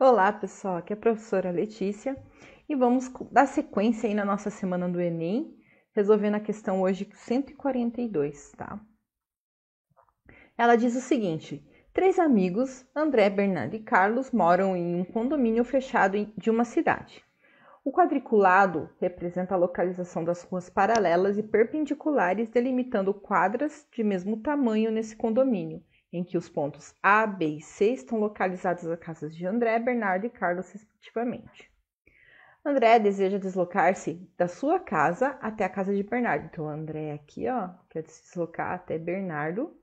Olá, pessoal, aqui é a professora Letícia e vamos dar sequência aí na nossa semana do Enem, resolvendo a questão hoje 142, tá? Ela diz o seguinte: Três amigos, André, Bernardo e Carlos, moram em um condomínio fechado de uma cidade. O quadriculado representa a localização das ruas paralelas e perpendiculares, delimitando quadras de mesmo tamanho nesse condomínio em que os pontos A, B e C estão localizados nas casas de André, Bernardo e Carlos, respectivamente. André deseja deslocar-se da sua casa até a casa de Bernardo. Então, André aqui, ó, quer se deslocar até Bernardo,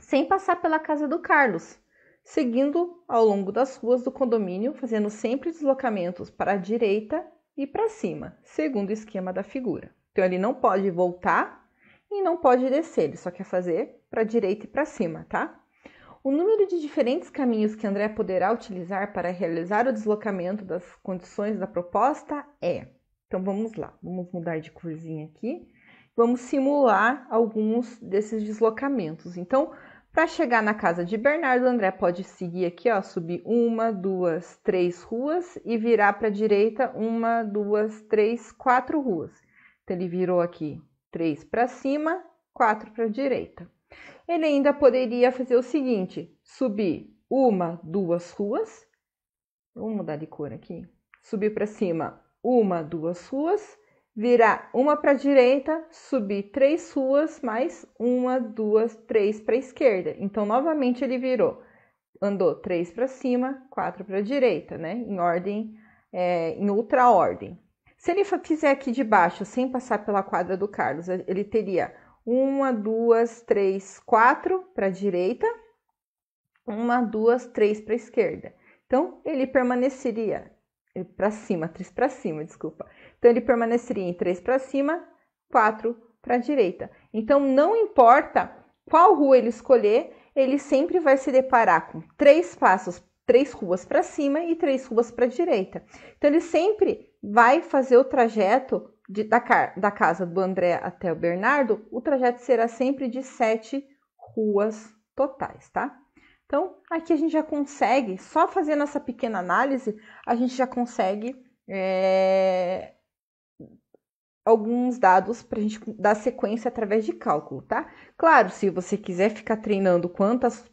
sem passar pela casa do Carlos, seguindo ao longo das ruas do condomínio, fazendo sempre deslocamentos para a direita e para cima, segundo o esquema da figura. Então, ele não pode voltar e não pode descer, ele só quer fazer para a direita e para cima, tá? O número de diferentes caminhos que André poderá utilizar para realizar o deslocamento das condições da proposta é. Então vamos lá, vamos mudar de corzinha aqui. Vamos simular alguns desses deslocamentos. Então, para chegar na casa de Bernardo, André pode seguir aqui, ó, subir uma, duas, três ruas e virar para a direita uma, duas, três, quatro ruas. Então ele virou aqui três para cima, quatro para a direita. Ele ainda poderia fazer o seguinte: subir uma, duas ruas. Vamos mudar de cor aqui. Subir para cima uma, duas ruas, virar uma para a direita, subir três ruas, mais uma, duas, três para a esquerda. Então, novamente, ele virou, andou três para cima, quatro para a direita, né? Em ordem, é, em outra ordem. Se ele fizer aqui de baixo, sem passar pela quadra do Carlos, ele teria uma, duas, três, quatro para a direita. Uma, duas, três para a esquerda. Então, ele permaneceria para cima, três para cima, desculpa. Então, ele permaneceria em três para cima, quatro para a direita. Então, não importa qual rua ele escolher, ele sempre vai se deparar com três passos, três ruas para cima e três ruas para a direita. Então, ele sempre vai fazer o trajeto de, da, da, casa do André até o Bernardo, o trajeto será sempre de sete ruas totais, tá? Então, aqui a gente já consegue, só fazendo essa pequena análise, a gente já consegue é, alguns dados para a gente dar sequência através de cálculo, tá? Claro, se você quiser ficar treinando quantas,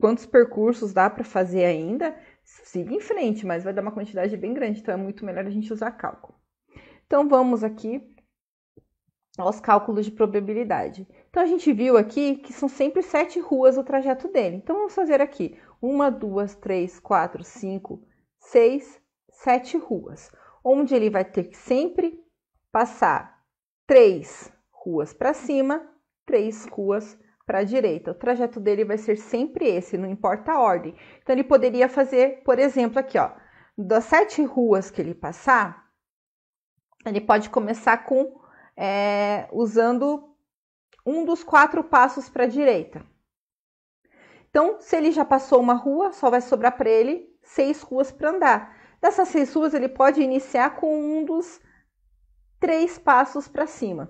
quantos percursos dá para fazer ainda, siga em frente, mas vai dar uma quantidade bem grande, então é muito melhor a gente usar cálculo. Então vamos aqui aos cálculos de probabilidade. Então a gente viu aqui que são sempre sete ruas o trajeto dele. Então vamos fazer aqui uma, duas, três, quatro, cinco, seis, sete ruas, onde ele vai ter que sempre passar três ruas para cima, três ruas para a direita. O trajeto dele vai ser sempre esse, não importa a ordem. Então ele poderia fazer, por exemplo, aqui ó, das sete ruas que ele passar, ele pode começar com é, usando um dos quatro passos para a direita. Então, se ele já passou uma rua, só vai sobrar para ele seis ruas para andar. Dessas seis ruas, ele pode iniciar com um dos três passos para cima,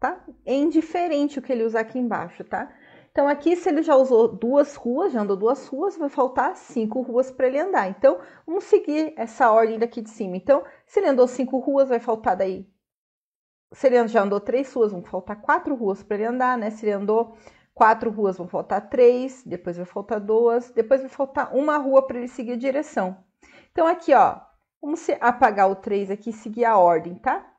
tá? É indiferente o que ele usar aqui embaixo, tá? Então, aqui, se ele já usou duas ruas, já andou duas ruas, vai faltar cinco ruas para ele andar. Então, vamos seguir essa ordem daqui de cima. Então, se ele andou cinco ruas, vai faltar daí. Se ele já andou três ruas, vão faltar quatro ruas para ele andar, né? Se ele andou quatro ruas, vão faltar três, depois vai faltar duas, depois vai faltar uma rua para ele seguir a direção. Então, aqui, ó, vamos apagar o três aqui e seguir a ordem, tá?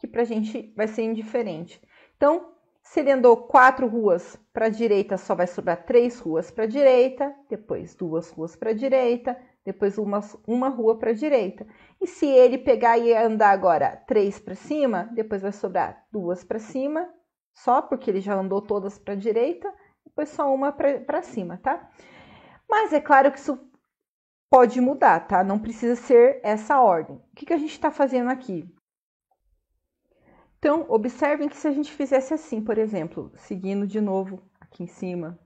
Que pra gente vai ser indiferente. Então, se ele andou quatro ruas para a direita, só vai sobrar três ruas para a direita, depois duas ruas para a direita, depois uma, uma rua para a direita. E se ele pegar e andar agora três para cima, depois vai sobrar duas para cima, só porque ele já andou todas para a direita, depois só uma para cima, tá? Mas é claro que isso pode mudar, tá? Não precisa ser essa ordem. O que, que a gente está fazendo aqui? Então, observem que se a gente fizesse assim, por exemplo, seguindo de novo aqui em cima,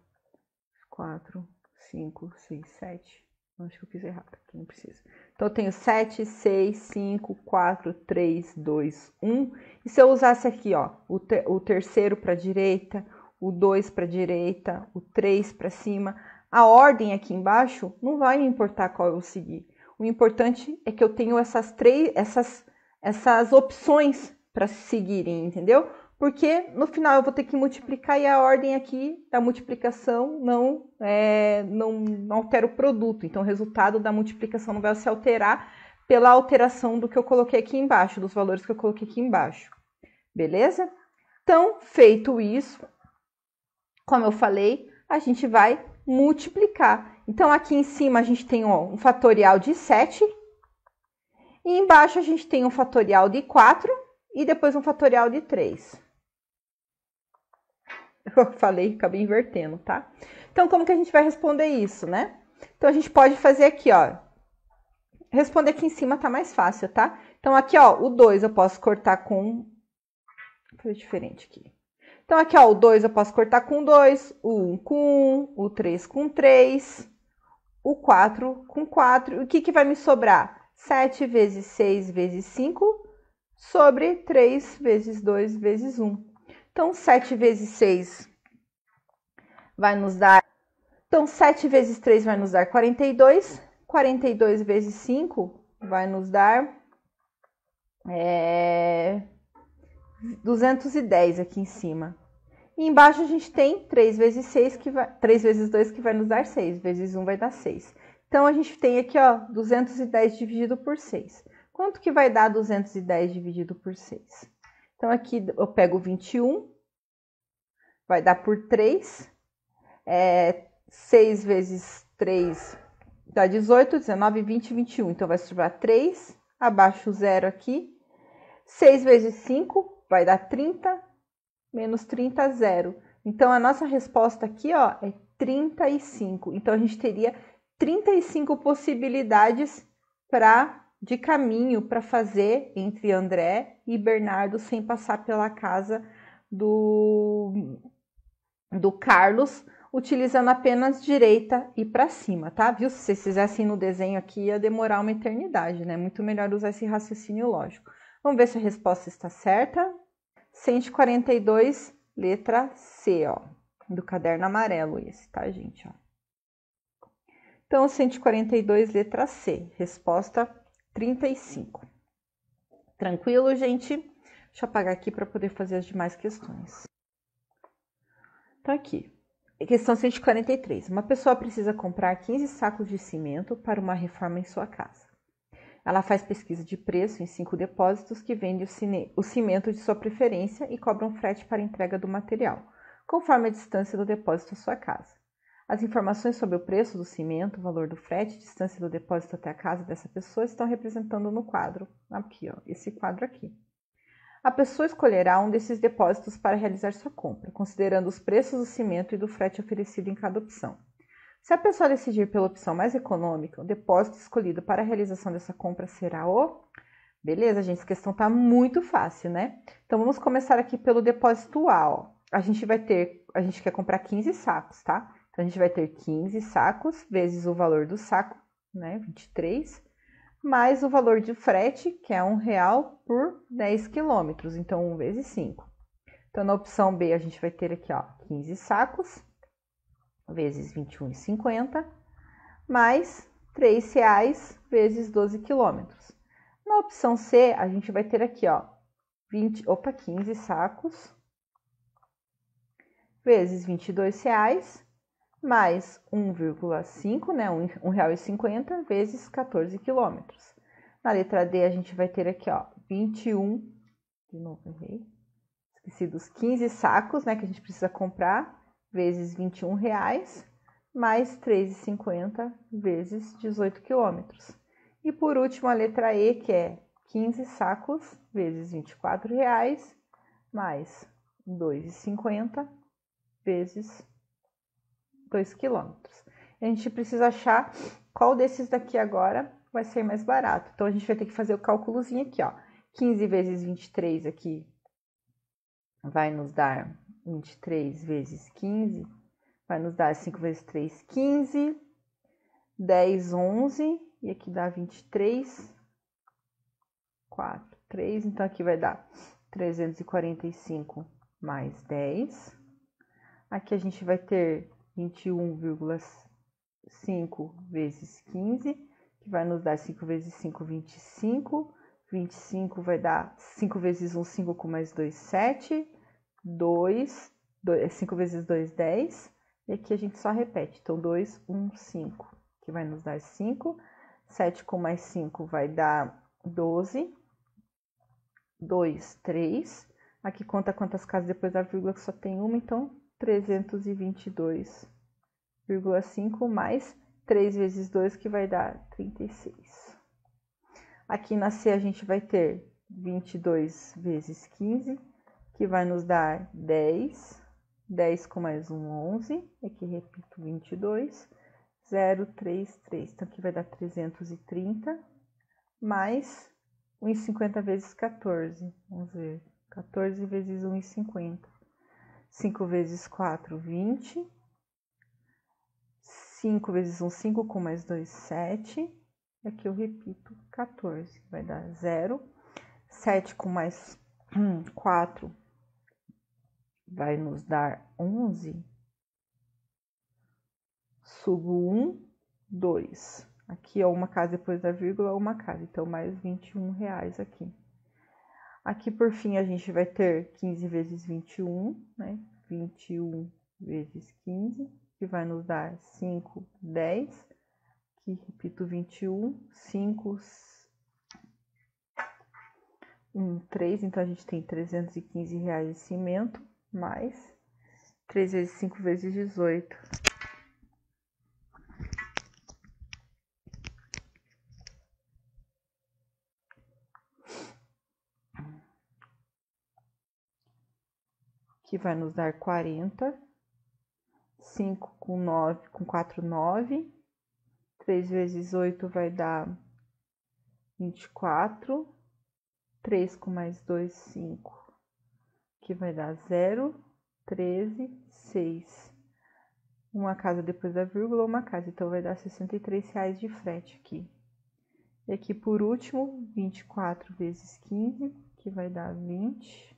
4, 5, 6, 7. Acho que eu fiz errado, aqui não precisa. Então, eu tenho 7, 6, 5, 4, 3, 2, 1. E se eu usasse aqui, ó, o, ter o terceiro para a direita, o 2 para a direita, o 3 para cima, a ordem aqui embaixo não vai me importar qual eu seguir. O importante é que eu tenho essas três, essas, essas opções para seguirem, entendeu? Porque no final eu vou ter que multiplicar e a ordem aqui da multiplicação não, é, não, não altera o produto. Então o resultado da multiplicação não vai se alterar pela alteração do que eu coloquei aqui embaixo, dos valores que eu coloquei aqui embaixo. Beleza? Então, feito isso, como eu falei, a gente vai multiplicar. Então, aqui em cima a gente tem ó, um fatorial de 7. E embaixo a gente tem um fatorial de 4 e depois um fatorial de 3. Eu falei, acabei invertendo, tá? Então, como que a gente vai responder isso, né? Então, a gente pode fazer aqui, ó. Responder aqui em cima tá mais fácil, tá? Então, aqui, ó, o 2 eu posso cortar com... Vou fazer diferente aqui. Então, aqui, ó, o 2 eu posso cortar com 2, o 1 um com 1, um, o 3 com 3, o 4 com 4. O que, que vai me sobrar? 7 vezes 6 vezes 5, sobre 3 vezes 2 vezes 1. Então, 7 vezes 6 vai nos dar. Então, 7 vezes 3 vai nos dar 42. 42 vezes 5 vai nos dar é, 210 aqui em cima. E embaixo a gente tem 3 vezes 6, que vai, 3 vezes 2 que vai nos dar 6, vezes 1 vai dar 6. Então, a gente tem aqui ó, 210 dividido por 6. Quanto que vai dar 210 dividido por 6? Então, aqui eu pego 21, vai dar por 3. É, 6 vezes 3 dá 18, 19, 20, 21. Então, vai sobrar 3, abaixo o zero aqui. 6 vezes 5 vai dar 30, menos 30, zero. Então, a nossa resposta aqui ó, é 35. Então, a gente teria 35 possibilidades para de caminho para fazer entre André e Bernardo sem passar pela casa do, do Carlos, utilizando apenas direita e para cima, tá? Viu? Se vocês fizessem no desenho aqui, ia demorar uma eternidade, né? Muito melhor usar esse raciocínio lógico. Vamos ver se a resposta está certa. 142, letra C, ó. Do caderno amarelo esse, tá, gente? Ó. Então, 142, letra C. Resposta 35. Tranquilo, gente? Deixa eu apagar aqui para poder fazer as demais questões. Tá aqui. Questão 143. Uma pessoa precisa comprar 15 sacos de cimento para uma reforma em sua casa. Ela faz pesquisa de preço em cinco depósitos que vendem o, cimento de sua preferência e cobram um frete para entrega do material, conforme a distância do depósito à sua casa. As informações sobre o preço do cimento, o valor do frete, distância do depósito até a casa dessa pessoa estão representando no quadro, aqui, ó, esse quadro aqui. A pessoa escolherá um desses depósitos para realizar sua compra, considerando os preços do cimento e do frete oferecido em cada opção. Se a pessoa decidir pela opção mais econômica, o depósito escolhido para a realização dessa compra será o. Beleza, gente, essa questão tá muito fácil, né? Então vamos começar aqui pelo depósito A, ó. A gente vai ter, a gente quer comprar 15 sacos, tá? Então, a gente vai ter 15 sacos vezes o valor do saco, né? 23, mais o valor de frete, que é um real por 10 quilômetros, então 1 vezes 5. Então, na opção B, a gente vai ter aqui, ó, 15 sacos vezes 21,50, mais 3 reais vezes 12 quilômetros. Na opção C, a gente vai ter aqui, ó, 20, opa, 15 sacos vezes 22 reais mais 1,5, né, R$ 1,50 vezes 14 quilômetros. Na letra D, a gente vai ter aqui, ó, 21, de novo errei, esqueci dos 15 sacos, né, que a gente precisa comprar, vezes R$ 21,00, mais 3,50 vezes 18 quilômetros. E por último, a letra E, que é 15 sacos vezes R$ 24,00, mais 2,50 vezes 2 km. A gente precisa achar qual desses daqui agora vai ser mais barato. Então, a gente vai ter que fazer o cálculozinho aqui, ó. 15 vezes 23 aqui vai nos dar 23 vezes 15, vai nos dar 5 vezes 3, 15, 10, 11, e aqui dá 23, 4, 3, então aqui vai dar 345 mais 10. Aqui a gente vai ter 21,5 vezes 15, que vai nos dar 5 vezes 5, 25. 25 vai dar 5 vezes 1, 5 com mais 2, 7. 2, 2 5 vezes 2, 10. E aqui a gente só repete. Então, 2, 1, 5, que vai nos dar 5. 7 com mais 5 vai dar 12. 2, 3. Aqui conta quantas casas depois da vírgula, que só tem uma, então 322,5 mais 3 vezes 2, que vai dar 36. Aqui na C a gente vai ter 22 vezes 15, que vai nos dar 10. 10 com mais 1, 11. Aqui repito 22. 0, 3, 3. Então aqui vai dar 330 mais 1,50 vezes 14. Vamos ver. 14 vezes 1,50 5 vezes 4, 20. 5 vezes 1, 5, com mais 2, 7. E aqui eu repito, 14, vai dar 0. 7 com mais 4 vai nos dar 11. Subo 1, 2. Aqui, ó, é uma casa depois da vírgula, é uma casa. Então, mais 21 reais aqui. Aqui, por fim, a gente vai ter 15 vezes 21, né? 21 vezes 15, que vai nos dar 5, 10. Aqui, repito, 21, 5, 1, 3. Então, a gente tem 315 reais de cimento, mais 3 vezes 5 vezes 18. vai nos dar 40. 5 com 9, com 4, 9. 3 vezes 8 vai dar 24. 3 com mais 2, 5, que vai dar 0. 13, 6. Uma casa depois da vírgula, uma casa. Então, vai dar 63 reais de frete aqui. E aqui, por último, 24 vezes 15, que vai dar 20.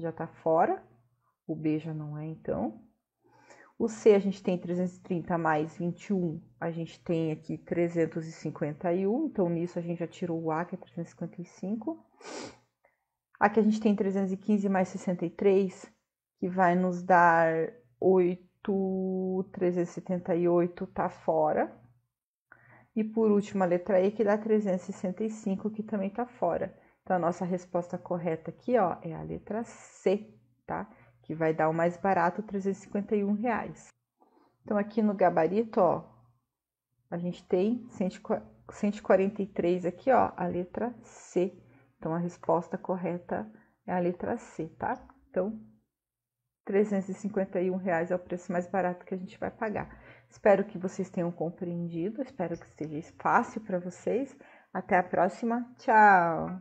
já está fora. O B já não é, então. O C a gente tem 330 mais 21, a gente tem aqui 351, então nisso a gente já tirou o A, que é 355. Aqui a gente tem 315 mais 63, que vai nos dar 8, 378 tá fora. E por último a letra E, que dá 365, que também tá fora. Então, a nossa resposta correta aqui, ó, é a letra C, tá? Que vai dar o mais barato, 351 reais. Então, aqui no gabarito, ó, a gente tem 143 aqui, ó, a letra C. Então, a resposta correta é a letra C, tá? Então, 351 reais é o preço mais barato que a gente vai pagar. Espero que vocês tenham compreendido, espero que esteja fácil para vocês. Até a próxima, tchau!